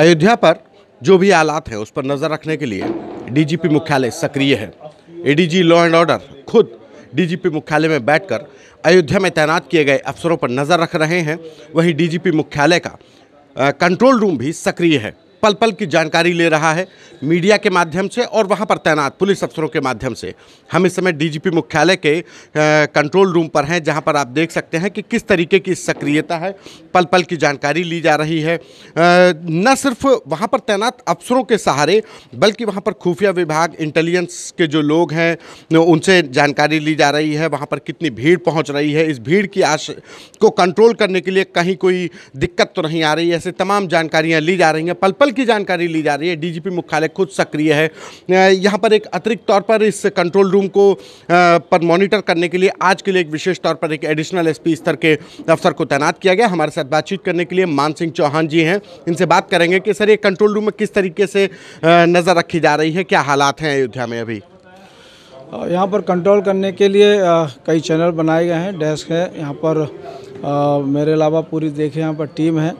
अयोध्या पर जो भी हालात है उस पर नज़र रखने के लिए डीजीपी मुख्यालय सक्रिय है एडीजी लॉ एंड ऑर्डर खुद डीजीपी मुख्यालय में बैठकर अयोध्या में तैनात किए गए अफसरों पर नज़र रख रहे हैं वहीं डीजीपी मुख्यालय का कंट्रोल रूम भी सक्रिय है पल पल की जानकारी ले रहा है मीडिया के माध्यम से और वहाँ पर तैनात पुलिस अफसरों के माध्यम से हम इस समय डीजीपी मुख्यालय के कंट्रोल रूम पर हैं जहाँ पर आप देख सकते हैं कि किस तरीके की सक्रियता है पल पल की जानकारी ली जा रही है न सिर्फ वहाँ पर तैनात अफसरों के सहारे बल्कि वहाँ पर खुफिया विभाग इंटेलिजेंस के जो लोग हैं उनसे जानकारी ली जा रही है वहाँ पर कितनी भीड़ पहुँच रही है इस भीड़ की आश को कंट्रोल करने के लिए कहीं कोई दिक्कत तो नहीं आ रही ऐसे तमाम जानकारियाँ ली जा रही हैं पल पल की जानकारी ली जा रही है डीजीपी मुख्यालय खुद सक्रिय है यहाँ पर एक अतिरिक्त तौर पर इस कंट्रोल रूम को पर मॉनिटर करने के लिए आज के लिए एक विशेष तौर पर एक एडिशनल एसपी स्तर के अफसर को तैनात किया गया हमारे साथ बातचीत करने के लिए मान सिंह चौहान जी हैं इनसे बात करेंगे कि सर ये कंट्रोल रूम में किस तरीके से नज़र रखी जा रही है क्या हालात हैं अयोध्या में अभी यहाँ पर कंट्रोल करने के लिए कई चैनल बनाए गए हैं डेस्क है यहाँ पर आ, मेरे अलावा पूरी देखे यहाँ पर टीम है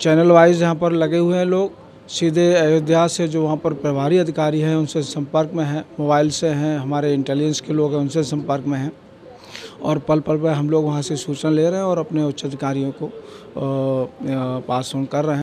चैनल वाइज यहाँ पर लगे हुए हैं लोग सीधे अयोध्या से जो वहाँ पर प्रभारी अधिकारी हैं उनसे संपर्क में हैं मोबाइल से हैं हमारे इंटेलिजेंस के लोग हैं उनसे संपर्क में हैं और पल पल पर हम लोग वहाँ से सूचना ले रहे हैं और अपने उच्च अधिकारियों को पास ऑन कर रहे हैं